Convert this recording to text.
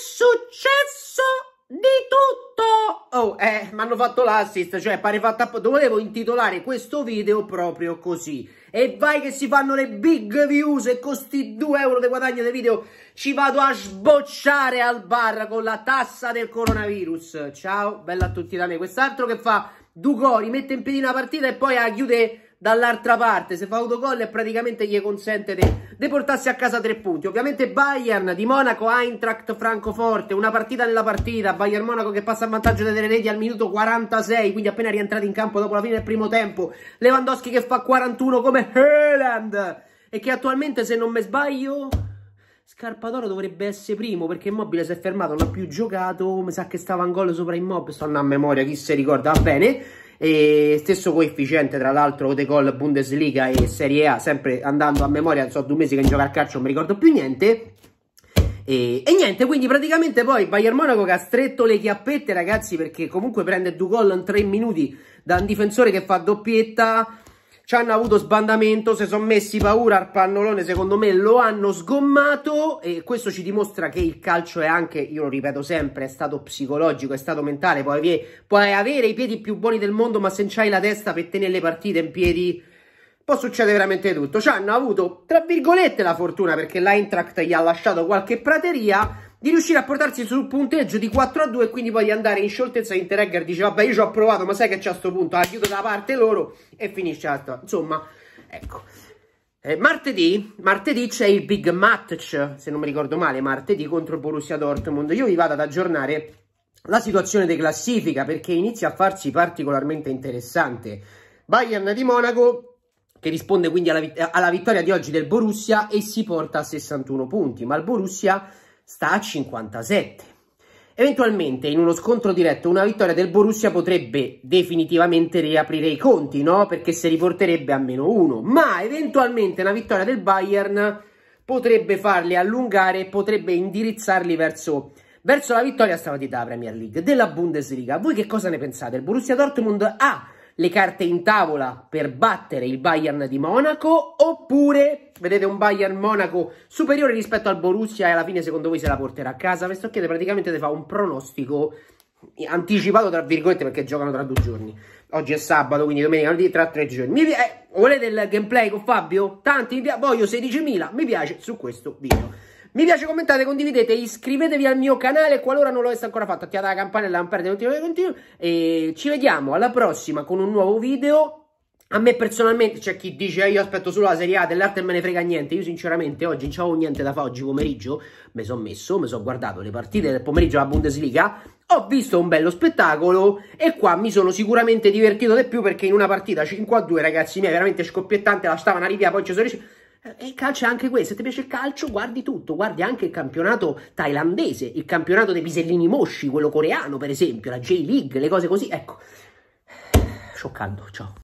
successo di tutto! Oh, eh, mi hanno fatto l'assist, cioè pare fatta Dovevo intitolare questo video proprio così. E vai che si fanno le big views e costi 2 euro di guadagno di video. Ci vado a sbocciare al bar con la tassa del coronavirus. Ciao, bella a tutti da me. Quest'altro che fa Ducori, mette in piedi una partita e poi la chiude dall'altra parte se fa autogol e praticamente gli consente di portarsi a casa tre punti ovviamente Bayern di Monaco Eintracht Francoforte una partita nella partita Bayern Monaco che passa a vantaggio delle reti al minuto 46 quindi appena rientrato in campo dopo la fine del primo tempo Lewandowski che fa 41 come Haaland e che attualmente se non mi sbaglio Scarpadoro dovrebbe essere primo perché Immobile si è fermato, non ha più giocato, mi sa che stava in gol sopra Immobile, sto andando a memoria, chi si ricorda, va bene e stesso coefficiente tra l'altro De gol Bundesliga e Serie A, sempre andando a memoria, so due mesi che gioca a calcio non mi ricordo più niente. E, e, niente, quindi praticamente poi Bayern Monaco che ha stretto le chiappette ragazzi perché comunque prende due gol in tre minuti da un difensore che fa doppietta ci hanno avuto sbandamento, si sono messi paura al pannolone, secondo me lo hanno sgommato e questo ci dimostra che il calcio è anche, io lo ripeto sempre, è stato psicologico, è stato mentale, puoi, puoi avere i piedi più buoni del mondo ma se non hai la testa per tenere le partite in piedi può succedere veramente tutto. Ci hanno avuto, tra virgolette, la fortuna perché l'Eintracht gli ha lasciato qualche prateria di riuscire a portarsi sul punteggio di 4 a 2 e quindi poi di andare in scioltezza Interregger dice vabbè io ci ho provato ma sai che c'è a sto punto, aiuto da parte loro e finisce la insomma ecco eh, martedì, martedì c'è il big match, se non mi ricordo male, martedì contro Borussia Dortmund. Io vi vado ad aggiornare la situazione di classifica perché inizia a farsi particolarmente interessante. Bayern di Monaco che risponde quindi alla, alla vittoria di oggi del Borussia e si porta a 61 punti, ma il Borussia sta a 57. Eventualmente in uno scontro diretto una vittoria del Borussia potrebbe definitivamente riaprire i conti, no? Perché si riporterebbe a meno 1, ma eventualmente una vittoria del Bayern potrebbe farli allungare potrebbe indirizzarli verso, verso la vittoria stamattina della Premier League, della Bundesliga. Voi che cosa ne pensate? Il Borussia Dortmund ha le carte in tavola per battere il Bayern di Monaco oppure vedete un Bayern Monaco superiore rispetto al Borussia e alla fine secondo voi se la porterà a casa? sto chiedendo praticamente fa un pronostico anticipato tra virgolette perché giocano tra due giorni oggi è sabato quindi domenica tra tre giorni mi, eh, volete il gameplay con Fabio? tanti voglio 16.000 mi piace su questo video mi piace, commentate, condividete, iscrivetevi al mio canale qualora non lo aveste ancora fatto. Attivate la campanella, non perdete l'ultimo video continuo. E ci vediamo alla prossima con un nuovo video. A me personalmente c'è chi dice eh, io aspetto solo la serie A dell'arte me ne frega niente. Io sinceramente oggi non c'avevo niente da fare oggi pomeriggio. Mi sono messo, mi sono guardato le partite del pomeriggio della Bundesliga. Ho visto un bello spettacolo e qua mi sono sicuramente divertito di più perché in una partita 5 a 2 ragazzi miei veramente scoppiettante la stavano a rivia poi ci sono riusciti. Eh, e il calcio è anche questo, se ti piace il calcio guardi tutto, guardi anche il campionato thailandese, il campionato dei pisellini mosci, quello coreano per esempio, la J-League, le cose così, ecco, eh, scioccando, ciao.